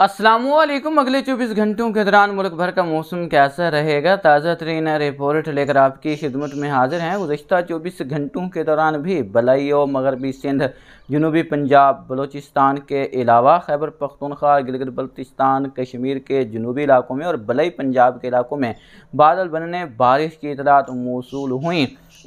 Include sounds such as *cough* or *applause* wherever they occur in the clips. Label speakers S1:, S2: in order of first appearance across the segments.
S1: असलम अगले 24 घंटों के दौरान मुल्क भर का मौसम कैसा रहेगा ताज़ा तरीन रिपोर्ट लेकर आपकी खिदमत में हाजिर हैं गुजशत 24 घंटों के दौरान भी बलई और मगरबी सिंध जनूबी पंजाब बलोचिस्तान के अलावा खैबर पख्तनख्वा गिलगित बल्तिस्तान कश्मीर के जनूबी इलाकों में और बलई पंजाब के इलाकों में बादल बनने बारिश की इतलात मौसू हुई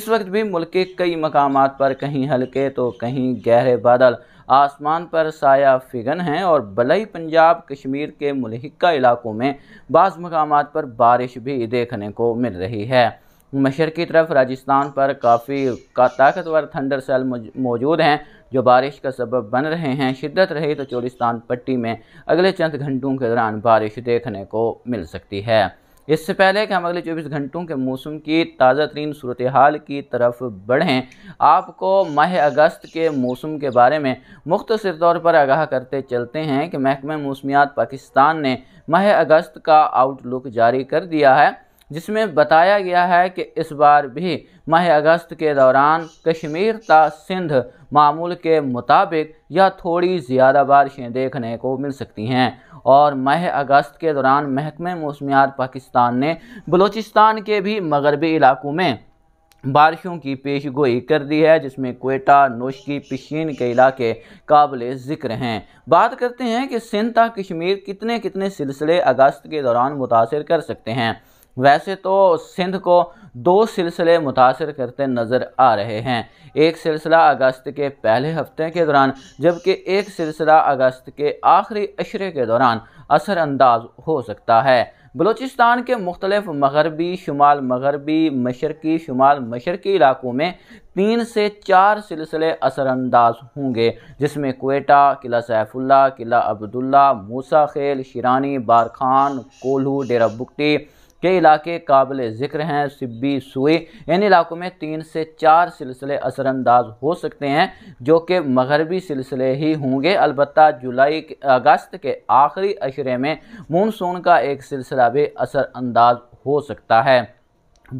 S1: इस वक्त भी मुल्क के कई मकाम पर कहीं हल्के तो कहीं गहरे बादल आसमान पर साया फिगन है और बलई पंजाब कश्मीर के मलहिका इलाकों में बाज़ मकाम पर बारिश भी देखने को मिल रही है मशर की तरफ राजस्थान पर काफ़ी का ताकतवर थंडर सेल मौजूद हैं जो बारिश का सबब बन रहे हैं शिद्दत रही तो चोरिस्तान पट्टी में अगले चंद घंटों के दौरान बारिश देखने को मिल सकती है इससे पहले कि हम अगले 24 घंटों के मौसम की ताज़ा तरीन सूरत हाल की तरफ बढ़ें आपको माह अगस्त के मौसम के बारे में मुख्तर तौर पर आगाह करते चलते हैं कि महकमा मौसमियात पाकिस्तान ने माह अगस्त का आउटलुक जारी कर दिया है जिसमें बताया गया है कि इस बार भी माह अगस्त के दौरान कश्मीर ता सिंध मामूल के मुताबिक या थोड़ी ज़्यादा बारिशें देखने को मिल सकती हैं और माह अगस्त के दौरान महकमे मौसमियात पाकिस्तान ने बलूचिस्तान के भी मगरबी इलाकों में बारिशों की पेश गोई कर दी है जिसमें कोयटा नोशकी पिशीन के इलाके काबिल ज़िक्र हैं बात करते हैं कि सिंध तक कश्मीर कितने कितने सिलसिले अगस्त के दौरान मुतासर कर सकते हैं वैसे तो सिंध को दो सिलसिले मुतासर करते नज़र आ रहे हैं एक सिलसिला अगस्त के पहले हफ्ते के दौरान जबकि एक सिलसिला अगस्त के आखिरी अशरे के दौरान असरानंदाज हो सकता है बलूचिस्तान के मुख्तलिफ मगरबी शुमाल मगरबी मशरकी शुमाल मशरकी इलाकों में तीन से चार सिलसिले असरानंदाज होंगे जिसमें कोयटा किला सैफुल्ला किला अब्दुल्ला मूसा खेल शिरानी बारखान कोल्हू डेरा बुकटी के इलाके काबिल ज़िक्र हैं सिब्बी सुई इन इलाकों में तीन से चार सिलसिले असरानंदाज हो सकते हैं जो कि मगरबी सिलसिले ही होंगे अलबत् जुलाई अगस्त के आखिरी अशरे में मानसून का एक सिलसिला भी असरानंदाज हो सकता है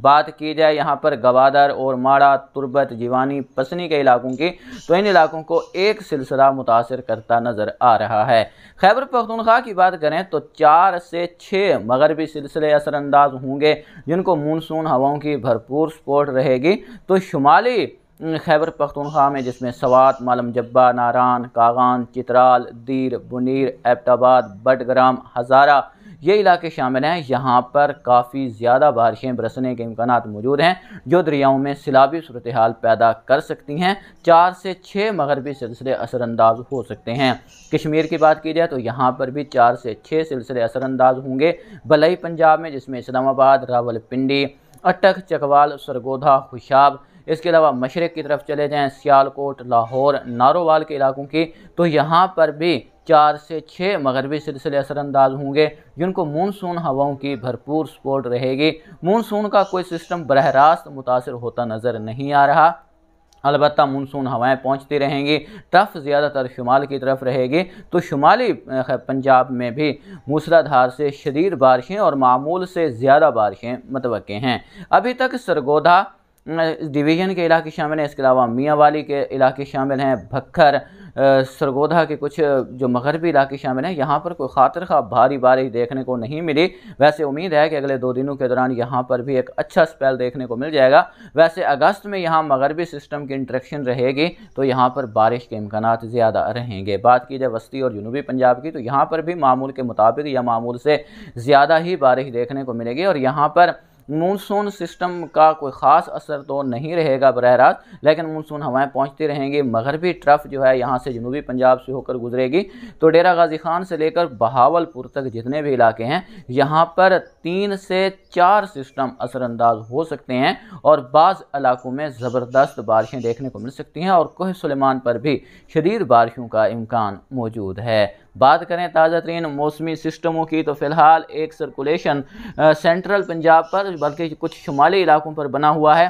S1: बात की जाए यहाँ पर गवादर और माड़ा तुरबत जीवानी पसनी के इलाकों की तो इन इलाकों को एक सिलसिला मुतासर करता नज़र आ रहा है खैबर पख्तनख्वा की बात करें तो चार से छः मगरबी सिलसिले असरानंदाज होंगे जिनको मानसून हवाओं की भरपूर सपोर्ट रहेगी तो शुमाली खैबर पख्तनख्वा में जिसमें सवात मालम जब्बा नारान कागान चित्राल दीर बुनीर एबटाबाद बटग्राम हज़ारा ये इलाके शामिल हैं यहाँ पर काफ़ी ज़्यादा बारिशें बरसने के इम्कान मौजूद हैं जो दरियाओं में सिलाबी सूरत हाल पैदा कर सकती हैं चार से छः मगरबी सिलसिले असरानंदाज हो सकते हैं कश्मीर की बात की जाए तो यहाँ पर भी चार से छः सिलसिले असरानंदाज होंगे भलई पंजाब में जिसमें इस्लामाबाद रावलपिंडी अटक चकवाल सरगोधा खुशाब इसके अलावा मशरक़ की तरफ चले जाएँ सियालकोट लाहौर नारोवाल के इलाकों की तो यहाँ पर भी चार से छः मगरबी सिलसिले असरानंदाज होंगे जिनको मानसून हवाओं की भरपूर सपोर्ट रहेगी मानसून का कोई सिस्टम बरह रास्त मुतासर होता नज़र नहीं आ रहा अलबत् मानसून हवाएं पहुंचती रहेंगी टफ़ ज़्यादातर शुमाल की तरफ रहेगी तो शुमाली पंजाब में भी मूसलाधार से शदीद बारिशें और मामूल से ज़्यादा बारिशें मतवे हैं अभी तक सरगोधा डिवीज़न के इलाके शामिल हैं इसके अलावा मियाँ वाली के इलाके शामिल हैं भक्खर सरगोधा के कुछ जो मगरबी इलाके शामिल हैं यहाँ पर कोई खातर खा भारी बारिश देखने को नहीं मिली वैसे उम्मीद है कि अगले दो दिनों के दौरान यहाँ पर भी एक अच्छा स्पेल देखने को मिल जाएगा वैसे अगस्त में यहाँ मगरबी सिस्टम की इंट्रेक्शन रहेगी तो यहाँ पर बारिश के इम्कान ज़्यादा रहेंगे बात की जाए वस्ती और जनूबी पंजाब की तो यहाँ पर भी मामूल के मुताबिक या मामूल से ज़्यादा ही बारिश देखने को मिलेगी और यहाँ पर मानसून सिस्टम का कोई ख़ास असर तो नहीं रहेगा बरह रास्त लेकिन मानसून हवाएं पहुंचती रहेंगी मगरबी ट्रफ जो है यहाँ से जनूबी पंजाब से होकर गुजरेगी तो डेरा गाजी खान से लेकर बहावलपुर तक जितने भी इलाके हैं यहाँ पर तीन से चार सिस्टम असरानंदाज हो सकते हैं और बाज़ इलाकों में ज़बरदस्त बारिशें देखने को मिल सकती हैं और कोह सलेमान पर भी शदीद बारिशों का इम्कान मौजूद है बात करें ताज़ा तरीन मौसमी सिस्टमों की तो फ़िलहाल एक सर्कुलेशन सेंट्रल पंजाब पर बल्कि कुछ शुमाली इलाकों पर बना हुआ है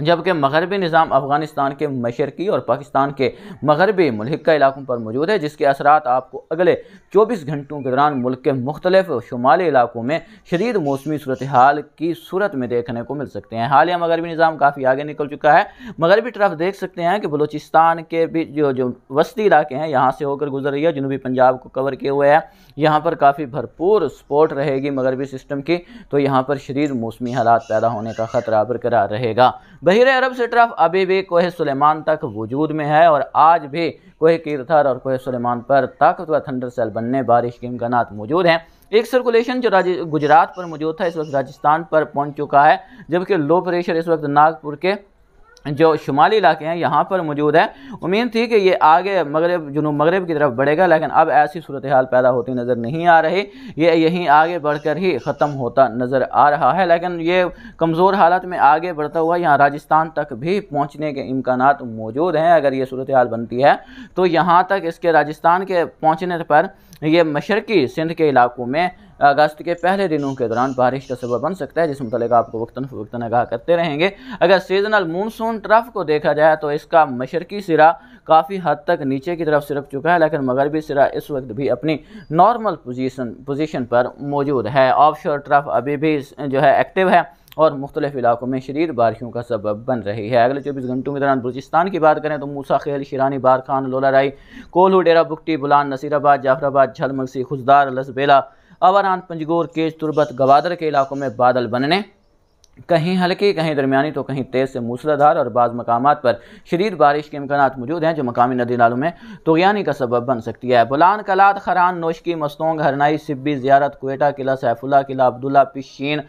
S1: जबकि मगरबी निज़ाम अफ़गानिस्तान के मशरकी और पाकिस्तान के मगरबी मलहिक इलाकों पर मौजूद है जिसके असरा आपको अगले चौबीस घंटों के दौरान मुल्क के मुख्तलिफ शुमाली इलाकों में शदीद मौसमी सूरत हाल की सूरत में देखने को मिल सकते हैं हालिया मगरबी निज़ाम काफ़ी आगे निकल चुका है मगरबी तरफ देख सकते हैं कि बलूचिस्तान के भी जो जो वस्ती इलाके हैं यहाँ से होकर गुजर रही है जनूबी पंजाब को कवर किए हुए हैं यहाँ पर काफ़ी भरपूर स्पोर्ट रहेगी मगरबी सिस्टम की तो यहाँ पर शदीद मौसमी हालात पैदा होने का ख़तरा बरकरार रहेगा बहिर अरब से तरफ अभी भी कोह सुलेमान तक वजूद में है और आज भी कोह कीर्थर और कोह सुलेमान पर ताकतवर थंडर सेल बनने बारिश के इम्कान मौजूद हैं एक सर्कुलेशन जो राज गुजरात पर मौजूद था इस वक्त राजस्थान पर पहुंच चुका है जबकि लो प्रेशर इस वक्त नागपुर के जो शुमाली इलाके हैं यहाँ पर मौजूद है उम्मीद थी कि ये आगे मगरब जुनूब मगरब की तरफ बढ़ेगा लेकिन अब ऐसी सूरत हाल पैदा होती नज़र नहीं आ रही ये यहीं आगे बढ़कर ही ख़त्म होता नज़र आ रहा है लेकिन ये कमज़ोर हालत में आगे बढ़ता हुआ यहाँ राजस्थान तक भी पहुँचने के इम्कान मौजूद हैं अगर ये सूरत हाल बनती है तो यहाँ तक इसके राजस्थान के पहुँचने पर यह मशरक़ी सिंध के इलाकों में अगस्त के पहले दिनों के दौरान बारिश का सबब बन सकता है जिस मतलब आपको वक्ता फ़वक्ता आगाह करते रहेंगे अगर सीजनल मानसून ट्रफ को देखा जाए तो इसका मशरकी सिरा काफ़ी हद तक नीचे की तरफ सिरक चुका है लेकिन मगरबी सिरा इस वक्त भी अपनी नॉर्मल पोजिशन पोजीशन पर मौजूद है ऑफशोर ट्रफ अभी भी जो है एक्टिव है और मुख्तलिफ इलाकों में शरीर बारिशों का सबब बन रही है अगले चौबीस घंटों के दौरान बलूचिस्तान की बात करें तो मूसा खेल शिरानी बार खान लोलाराई कोल्हू डेरा बुकटी बुलान नसीराबाद जाफराबाद झलमगसी खुजदार लसबेला अवरान पंजगोर केज तुरबत गवादर के इलाकों में बादल बनने कहीं हल्की कहीं दरमियानी तो कहीं तेज़ से मूसलाधार और बाज़ मकाम पर शदीद बारिश के इम्कान मौजूद हैं जो मकामी नदी नालों में तोगानी का सबब बन सकती है बुलान कलात खरान नोशकी मस्तोंग हरनाई सिब्बी जियारत कोटा किला सैफुल्ला किला अब्दुल्ला पिशीन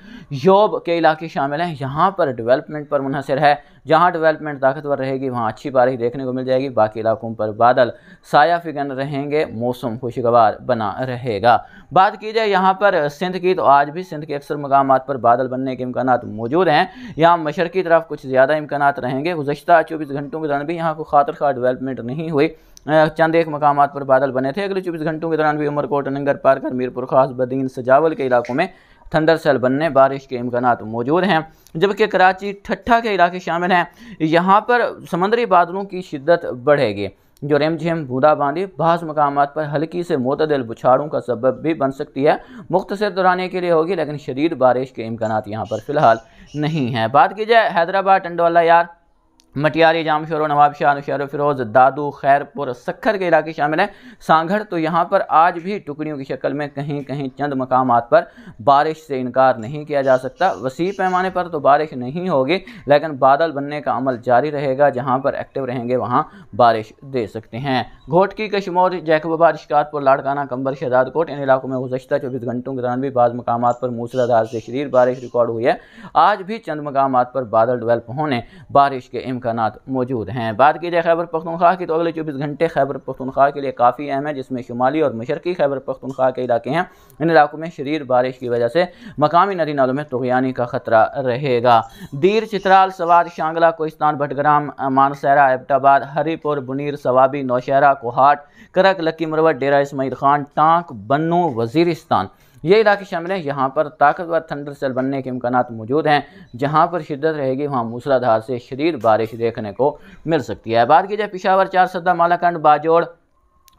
S1: योब के इलाके शामिल हैं यहाँ पर डेवलपमेंट पर मुनहसर है जहाँ डेवलपमेंट ताकतवर रहेगी वहाँ अच्छी बारिश देखने को मिल जाएगी बाकी इलाकों पर बादल साया फिगन रहेंगे मौसम खुशगवार बना रहेगा बात की जाए यहाँ पर सिंध की तो आज भी सिंध के अक्सर मकाम पर बादल बनने के इम्कान मौजूद हैं यहाँ मशरक़ी तरफ कुछ ज़्यादा इम्कान रहेंगे गुजशत चौबीस घंटों के दौरान भी यहाँ को खातर खा डेवलपमेंट नहीं हुई चंद एक मकाम पर बादल बने थे अगले चौबीस घंटों के दौरान भी उमरकोट नंगर पारकर मीरपुर खास बदीन सजावल के इलाकों में थंडर सेल बनने बारिश के इम्कान मौजूद हैं जबकि कराची ठट्ठा के इलाके शामिल हैं यहाँ पर समंदरी बादलों की शिद्दत बढ़ेगी जो रेमझेम बूंदाबांदी बाज़ मकाम पर हल्की से मतदल बुछाड़ों का सबब भी बन सकती है मुख्तर दौराने के लिए होगी लेकिन शदीद बारिश के इम्कान यहाँ पर फ़िलहाल नहीं हैं बात की जाए हैदराबाद टंडोला यार मटियारी जामशोर और नवाब शाह अनुशर फिरोज दादू खैरपुर सखर के इलाके शामिल हैं सांगढ़ तो यहाँ पर आज भी टुकड़ियों की शक्ल में कहीं कहीं चंद मकाम पर बारिश से इनकार नहीं किया जा सकता वसी पैमाने पर तो बारिश नहीं होगी लेकिन बादल बनने का अमल जारी रहेगा जहाँ पर एक्टिव रहेंगे वहाँ बारिश दे सकते हैं घोटकी कश्मोर जैकबाबाद शिकारपुर लाड़काना कंबर शहजादकोट इन इलाकों में गुजशत चौबीस घंटों के दौरान भी बाद मकाम पर मूसलाधार से शरीर बारिश रिकॉर्ड हुई है आज भी चंद मकाम पर बादल डिवेल्प होने बारिश के इम इम्कान मौजूद हैं बात की जाए खैबर पखतनख्वा की तो अगले चौबीस घंटे खैबर पखतनख्वा के लिए काफ़ी अहम है जिसमें शुमाली और मशरकी खैबर पखतनख्वा के इलाके हैं इन इलाकों में शरीर बारिश की वजह से मकामी नदी नालों में तुगयानी का खतरा रहेगा दीर चित्राल सवाद शांगला कोस्तान भटग्राम मानसहरा एबटाबाद हरीपुर बुनीर सवाबी नौशहरा कोहाट करक लक्की मरवत डेरा इसमाइल खान टांक बन्नू वजीरिस्तान ये इलाके शामिल हैं यहाँ पर ताकतवर थंडर सेल बनने के इम्कान मौजूद हैं जहाँ पर शिदत रहेगी वहाँ मूसलाधार से शदीद बारिश देखने को मिल सकती है बात की जाए पिशावर चार सदा मालाखंड बाजोड़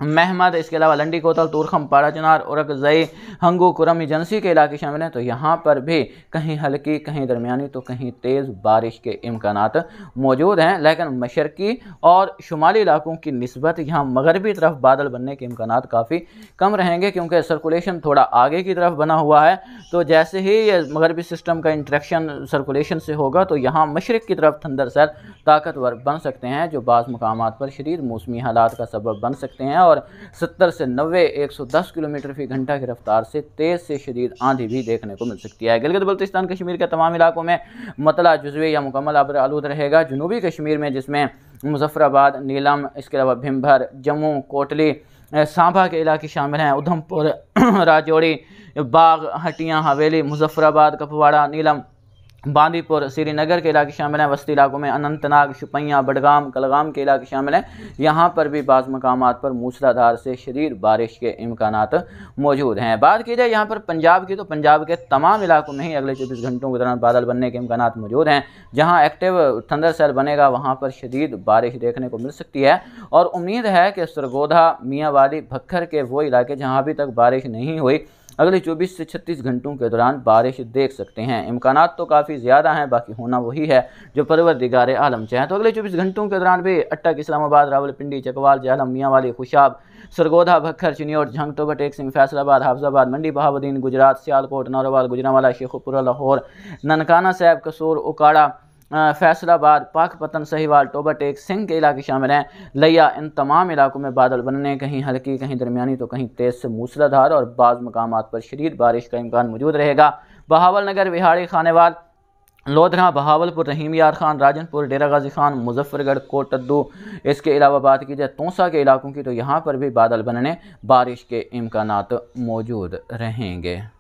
S1: महमद इसके अलावा लंडी कोतल तूरखम पारा चिनार औरकजई हंगू कुरम एजेंसी के इलाके शामिल हैं तो यहाँ पर भी कहीं हल्की कहीं दरमियानी तो कहीं तेज़ बारिश के इम्कान मौजूद हैं लेकिन मशरकी और शुमाली इलाकों की नस्बत यहाँ मगरबी तरफ बादल बनने के इम्कान काफ़ी कम रहेंगे क्योंकि सर्कुलेशन थोड़ा आगे की तरफ बना हुआ है तो जैसे ही ये मगरबी सिस्टम का इंट्रैक्शन सर्कुलेशन से होगा तो यहाँ मशरक़ की तरफ थंदर सर ताकतवर बन सकते हैं जो बाज़ मकाम पर शदीद मौसमी हालात का सबब बन सकते हैं घटना और 70 से 90 110 किलोमीटर फी घंटा की रफ्तार से तेज़ से शदीद आंधी भी देखने को मिल सकती है गिलगित बल्तिस्तान कश्मीर के तमाम इलाकों में मतला जुजवे या मुकम्मल आबर आलूद रहेगा जनूबी कश्मीर में जिसमें मुजफ्फराबाद नीलम इसके अलावा भिम्भर जम्मू कोटली सांभा के इलाके शामिल हैं उधमपुर *clears throat* राजौड़ी बाग हटियाँ हवेली मुजफ्फराबाद कपवाड़ा नीलम बांदीपुर श्रीनगर के इलाके शामिल हैं वस्ती इलाकों में अनंतनाग शुपैया बडगाम कलगाम के इलाके शामिल हैं यहाँ पर भी बाज़ मकाम पर मूसलाधार से शरीर बारिश के इम्कान मौजूद हैं बात की जाए यहाँ पर पंजाब की तो पंजाब के तमाम इलाकों में ही अगले चौबीस घंटों के दौरान बादल बनने के इम्कान मौजूद हैं जहाँ एक्टिव थंदर सेल बनेगा वहाँ पर शदीद बारिश देखने को मिल सकती है और उम्मीद है कि सरगोधा मियाँवाली भक्खर के वो इलाके जहाँ अभी तक बारिश नहीं हुई अगले 24 से 36 घंटों के दौरान बारिश देख सकते हैं इम्कान तो काफ़ी ज़्यादा हैं बाकी होना वही है जो दिगार आलम चाहें तो अगले 24 घंटों के दौरान भी अटक इस्लामाबाद रावलपिंडी चकवाल जहलम मियाँवाली खुशाब सरगोधा भक्खर चिनियोट झंग टोबर बटेक सिंह फैसलाबाद हाफजाबाद मंडी बहाबुद्दीन गुजरात सियालकोट नौरवाल गुजरावाला शेखपुरा लाहौर ननकाना साहब कसूर उकाड़ा फैसलाबाद पाकपतन सहीवाल टोबा टेक सिंह के इलाके शामिल हैं लिया इन तमाम इलाकों में बादल बनने कहीं हल्की कहीं दरमियानी तो कहीं तेज़ से मूसलाधार और बाज़ मकाम पर शरीर बारिश का इम्कान मौजूद रहेगा बहावल नगर विहाड़ी खानेवाल लोधरा बहावलपुर रहीम यार खान राजनपुर डेरा गाजी खान मुजफ्फरगढ़ कोटद्दू इसके अलावा बात की जाए तोसा के इलाकों की तो यहाँ पर भी बादल बनने बारिश के इम्कान मौजूद रहेंगे